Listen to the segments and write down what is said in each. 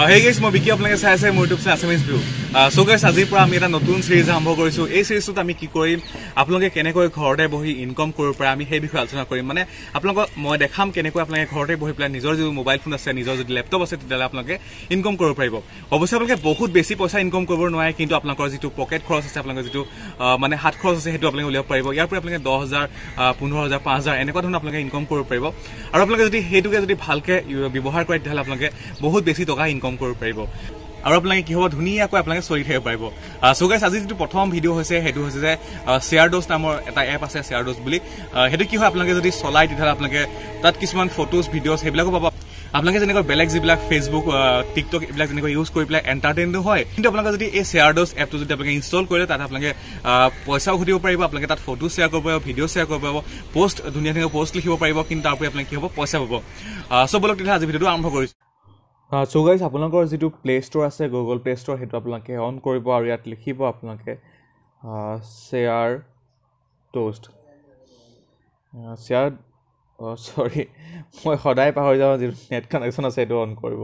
হেৰি uh, মই বিকি আপোনালোকে চাই আছে মোৰ ইউটিউব চেনেল আছে মিছ বিউ চ' গাইছ আজিৰ পৰা আমি এটা নতুন ছিৰিজ আৰম্ভ কৰিছোঁ এই ছিৰিজটোত আমি কি কৰিম আপোনালোকে কেনেকৈ ঘৰতে বহি ইনকম কৰিব পাৰে আমি সেই বিষয়ে আলোচনা কৰিম মানে আপোনালোকক মই দেখাম কেনেকৈ আপোনালোকে ঘৰতে বহি পেলাই নিজৰ যদি মোবাইল ফোন আছে নিজৰ যদি লেপটপ আছে তেতিয়াহ'লে আপোনালোকে ইনকম কৰিব পাৰিব অৱশ্যে আপোনালোকে বহুত বেছি পইচা ইনকম কৰিব নোৱাৰে কিন্তু আপোনালোকৰ যিটো পকেট খৰচ আছে আপোনালোকৰ যিটো মানে হাত খৰচ আছে সেইটো আপোনালোকে উলিয়াব পাৰিব ইয়াৰ পৰা আপোনালোকে দহ হাজাৰ পোন্ধৰ হাজাৰ পাঁচ হাজাৰ এনেকুৱা ধৰণৰ আপোনালোকে ইনকম কৰিব পাৰিব আৰু আপোনালোকে যদি সেইটোকে যদি ভালকৈ ব্যৱহাৰ কৰে তেতিয়াহ'লে আপোনালোকে বহুত বেছি টকা ইনকম ইনকম কৰিব পাৰিব আৰু আপোনালোকে কি হ'ব ধুনীয়াকৈ আপোনালোকে চলি থাকিব পাৰিব চ' গাইছ আজি যিটো প্ৰথম ভিডিঅ' হৈছে সেইটো হৈছে যে শ্বেয়াৰডোজ নামৰ এটা এপ আছে শ্বেয়াৰডোজ বুলি সেইটো কি হয় আপোনালোকে যদি চলাই তেতিয়াহ'লে আপোনালোকে তাত কিছুমান ফটোজ ভিডিঅ'জ সেইবিলাকো পাব আপোনালোকে যেনেকৈ বেলেগ যিবিলাক ফেচবুক টিকটক এইবিলাক যেনেকৈ ইউজ কৰি পেলাই এণ্টাৰটেইনো হয় কিন্তু আপোনালোকে যদি এই শ্বেয়াৰডোজ এপটো যদি আপোনালোকে ইনষ্টল কৰিলে তাত আপোনালোকে পইচাও ঘটিব পাৰিব আপোনালোকে তাত ফটো শ্বেয়াৰ কৰিব পাৰিব ভিডিঅ' শ্বেয়াৰ কৰিব পাৰিব পষ্ট ধুনীয়া ধুনীয়া পষ্ট লিখিব পাৰিব কিন্তু তাৰ উপৰি আপোনালোকে কি হ'ব পইচা পাব চ' বলক তেতিয়া আজি ভিডিঅ'টো আৰম্ভ কৰিছোঁ চ' গাইজ আপোনালোকৰ যিটো প্লে' ষ্ট'ৰ আছে গুগল প্লে' ষ্ট'ৰ সেইটো আপোনালোকে অন কৰিব আৰু ইয়াত লিখিব আপোনালোকে চেয়াৰ টোষ্ট চেয়াৰ অঁ চৰি মই সদায় পাহৰি যাওঁ যিটো নেট কানেকশ্যন আছে সেইটো অন কৰিব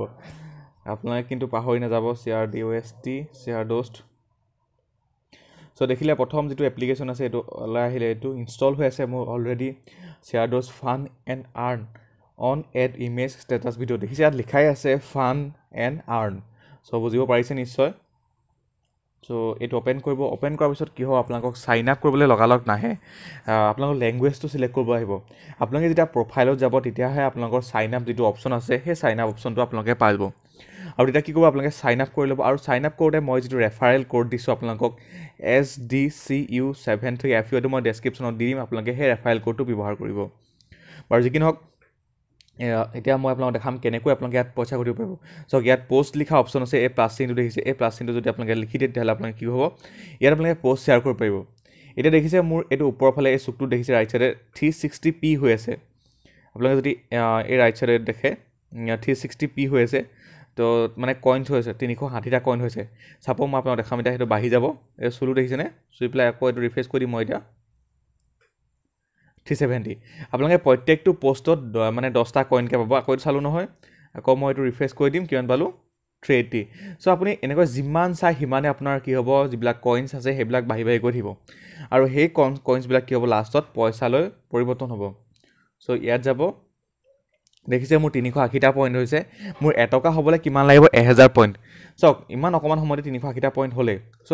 আপোনালোকে কিন্তু পাহৰি নাযাব share D O' S T share dost so' দেখিলে প্ৰথম যিটো এপ্লিকেশ্যন আছে সেইটো ওলাই আহিলে এইটো ইনষ্টল হৈ আছে মোৰ already share dost and earn on ad image status video' দেখিছে ইয়াত লিখাই আছে ফান এণ্ড আৰ্ণ চ' বুজিব পাৰিছে নিশ্চয় চ' এইটো অ'পেন কৰিব অ'পেন কৰাৰ পিছত কি হ'ব আপোনালোকক ছাইন আপ কৰিবলৈ লগালগ নাহে আপোনালোকৰ লেংগুৱেজটো চিলেক্ট কৰিব আহিব আপোনালোকে যেতিয়া প্ৰফাইলত যাব তেতিয়াহে আপোনালোকৰ ছাইন আপ যিটো অপশ্যন আছে সেই চাইন আপ অপশ্যনটো আপোনালোকে পাই যাব আৰু তেতিয়া কি কৰিব আপোনালোকে ছাইন আপ কৰি ল'ব আৰু ছাইন আপ কৰোঁতে মই যিটো ৰেফাৰেল ক'ড দিছোঁ আপোনালোকক S D C U seven three F ইউটো মই ডেছক্ৰিপশ্যনত দি দিম আপোনালোকে সেই ৰেফাৰেল ক'ডটো ব্যৱহাৰ কৰিব বাৰু যি কি নহওক এতিয়া মই আপোনালোকক দেখাম কেনেকৈ আপোনালোকে ইয়াত পইচা ঘটিব পাৰিব চাওক ইয়াত পষ্ট লিখা অপশ্যন আছে এই প্লাছ চিনটো দেখিছে এই প্লাছ চিনটো যদি আপোনালোকে লিখি দিয়ে তেতিয়াহ'লে আপোনালোকে কি হ'ব ইয়াত আপোনালোকে পষ্ট শ্বেয়াৰ কৰিব পাৰিব এতিয়া দেখিছে মোৰ এইটো ওপৰৰ ফালে এই চুকটো দেখিছে ৰাইট ছাইডে থ্ৰী ছিক্সটি পি হৈ আছে আপোনালোকে যদি এই ৰাইট ছাইডে দেখে থ্ৰী ছিক্সটি পি হৈ আছে তো মানে কইনছ হৈ আছে তিনিশ ষাঠিটা কইন হৈছে চাপ মই আপোনালোকক দেখাম এতিয়া সেইটো বাঢ়ি যাব এই চুলো দেখিছেনে চুই পেলাই আকৌ এইটো ৰিফ্ৰেছ কৰি দিম মই এতিয়া থ্ৰী ছেভেণ্টি আপোনালোকে প্ৰত্যেকটো পষ্টত মানে দহটা কইনকৈ পাব আকৌ এইটো চালোঁ নহয় আকৌ মই এইটো ৰিফ্ৰেছ কৰি দিম কিমান পালোঁ থ্ৰী এইটটি চ' আপুনি এনেকৈ যিমান চাই সিমানে আপোনাৰ কি হ'ব যিবিলাক কইনছ আছে সেইবিলাক বাঢ়ি বাঢ়ি গৈ থাকিব আৰু সেই কইন কইনছবিলাক কি হ'ব লাষ্টত পইচালৈ পৰিৱৰ্তন হ'ব চ' ইয়াত যাব দেখিছে মোৰ তিনিশ আশীটা পইণ্ট হৈছে মোৰ এটকা হ'বলৈ কিমান লাগিব এহেজাৰ পইণ্ট চাওক ইমান অকণমান সময়তে তিনিশ আশীটা পইণ্ট হ'লেই চ'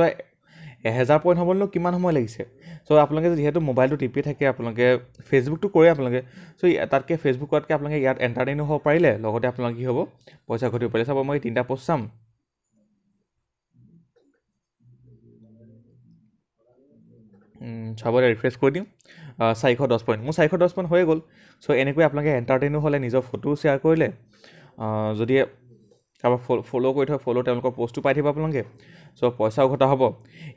এহেজাৰ পইণ্ট হ'বলৈনো কিমান সময় লাগিছে চ' আপোনালোকে যিহেতু মোবাইলটো টিপি থাকে আপোনালোকে ফেচবুকটো কৰে আপোনালোকে চ' তাতকৈ ফেচবুক কৰাতকৈ আপোনালোকে ইয়াত এণ্টাৰটেইনো হ'ব পাৰিলে লগতে আপোনালোকে কি হ'ব পইচা ঘটিব পাৰিলে চাব মই তিনিটা পষ্ট চাম চাবলৈ ৰিফ্ৰেছ কৰি দিওঁ চাৰিশ দহ পইণ্ট মোৰ চাৰিশ দহ পইণ্ট হৈয়ে গ'ল চ' এনেকৈ আপোনালোকে এণ্টাৰটেইনো হ'লে নিজৰ ফটো শ্বেয়াৰ কৰিলে যদি তাৰপৰা ফ'ল' কৰি থৈ ফ'ল' তেওঁলোকৰ পষ্টো পাই থাকিব আপোনালোকে চ' পইচাও ঘটা হ'ব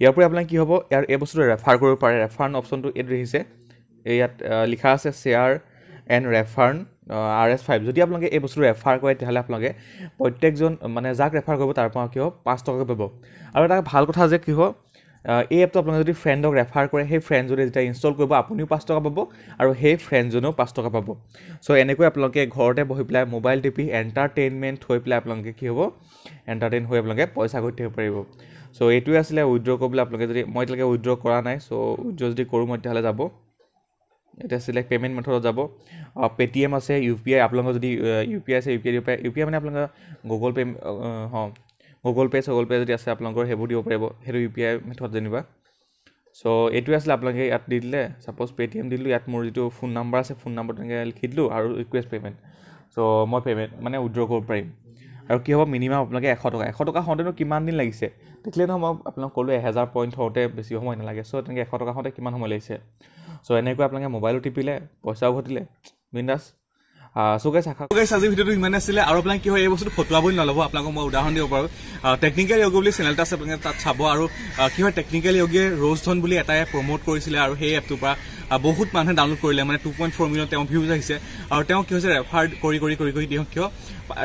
ইয়াৰ উপৰি আপোনাক কি হ'ব ইয়াৰ এই বস্তুটো ৰেফাৰ কৰিব পাৰে ৰেফাৰ্ণ অপশ্যনটো এইটো দেখিছে ইয়াত লিখা আছে share and refer R S five যদি আপোনালোকে এই বস্তুটো ৰেফাৰ কৰে তেতিয়াহ'লে আপোনালোকে প্ৰত্যেকজন মানে যাক ৰেফাৰ কৰিব তাৰপৰা কি হ'ব পাঁচ টকাকৈ পাব আৰু এটা ভাল কথা যে কি হ'ব এই এপটো আপোনালোকে যদি ফ্ৰেণ্ডক ৰেফাৰ কৰে সেই যদি যেতিয়া ইনষ্টল কৰিব আপুনিও পাঁচ টকা পাব আৰু সেই ফ্ৰেণ্ডজনেও পাঁচ টকা পাব চ' এনেকৈ আপোনালোকে ঘৰতে বহি পেলাই মোবাইল টিপি এণ্টাৰটেইনমেণ্ট হৈ পেলাই আপোনালোকে কি হ'ব এণ্টাৰটেইন হৈ আপোনালোকে পইচা গঠিয়াব পাৰিব চ' এইটোৱে আছিলে উইড্ৰ কৰিবলৈ আপোনালোকে যদি মই এতিয়ালৈকে উইড্ৰ কৰা নাই চ' উইড্ৰ যদি কৰোঁ মই তেতিয়াহ'লে যাব এতিয়া চিলেক্ট পে'মেণ্ট মেথডত যাব পে'টিএম আছে ইউ পি আই আপোনালোকৰ যদি ইউ পি আই আছে U P I U P I মানে আপোনালোকে গুগল পে' হ' গুগল পে' চগল পে' যদি আছে আপোনালোকৰ সেইবোৰ দিব পাৰিব সেইটো ইউ পি আই মেথড যেনিবা চ' এইটোৱে আছিলে আপোনালোকে ইয়াত দি দিলে ছাপ'জ পে'টিএম দিলোঁ ইয়াত মোৰ যিটো ফোন নাম্বাৰ আছে ফোন নাম্বাৰটো তেনেকৈ লিখি দিলোঁ আৰু ৰিকুৱেষ্ট পে'মেণ্ট চ' মই পে'মেণ্ট মানে উইড্ৰ কৰিব পাৰিম আৰু কি হ'ব মিনিমাম আপোনালোকে এশ টকা এশ টকা হওঁতেনো কিমান দিন লাগিছে দেখিলে নহয় মই আপোনাক ক'লোঁ এহেজাৰ পইণ্ট হওঁতে বেছি সময় নালাগে চ' তেনেকৈ এশ টকা হওঁতে কিমান সময় লাগিছে চ' এনেকৈ আপোনালোকে মোবাইলো টিপিলে পইচাও ঘটিলে বিন্দাছ চৌকাই চাখা চৌকাই চাজি ভিডিঅ'টো ইমান আছিলে আৰু আপোনাক কি হয় এই বস্তুটো ফটোৱাবই নলব আপোনালোকক মই উদাহৰণ দিব পাৰোঁ টেকনিকেল য়োগ বুলি চেনেল এটা আছে আপোনালোকে তাত চাব আৰু কি হয় টেকনিকেল য়োগে ৰোজধন বুলি এটাই প্ৰমোট কৰিছিলে আৰু সেই এপটোৰ পৰা বহুত মানুহে ডাউনলোড কৰিলে মানে টু পইণ্ট ফ'ৰ মিলিয়ন তেওঁ ভিউজ আহিছে আৰু তেওঁ কি হৈছে ৰেফাৰ কৰি কৰি কৰি কৰি দিয়ক কিয়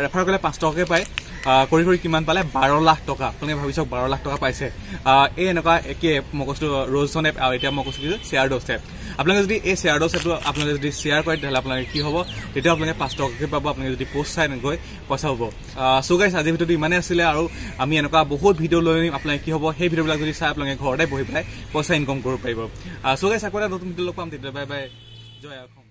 ৰেফাৰ কৰিলে পাঁচ টকাকৈ পায় কৰি কৰি কিমান পালে বাৰ লাখ টকা আপোনালোকে ভাবি চাওক বাৰ লাখ টকা পাইছে এই এনেকুৱা একে এপ মগজটো ৰোজন এপ আৰু এতিয়া মগজটো কি শ্বেয়াৰ ডছ এপ আপোনালোকে যদি এই শ্বেয়াৰ ডছ এপটো আপোনালোকে যদি শ্বেয়াৰ কৰে তেতিয়াহ'লে আপোনালোকে কি হ'ব তেতিয়া আপোনালোকে পাঁচ টকাকৈ পাব আপোনালোকে যদি পষ্ট চাই এনেকৈ পইচা হ'ব চ' গাইছ আজিৰ ভিডিঅ'টো ইমানেই আছিলে আৰু আমি এনেকুৱা বহুত ভিডিঅ' লৈ আনিম আপোনালোকে কি হ'ব সেই ভিডিঅ'বিলাক যদি চাই আপোনালোকে ঘৰতে বহি পেলাই পইচা ইনকাম কৰিব পাৰিব চ' গাইছ আকৌ এটা নতুন ভিডিঅ' লগ পাম তেতিয়া বাই বাই জয় অসম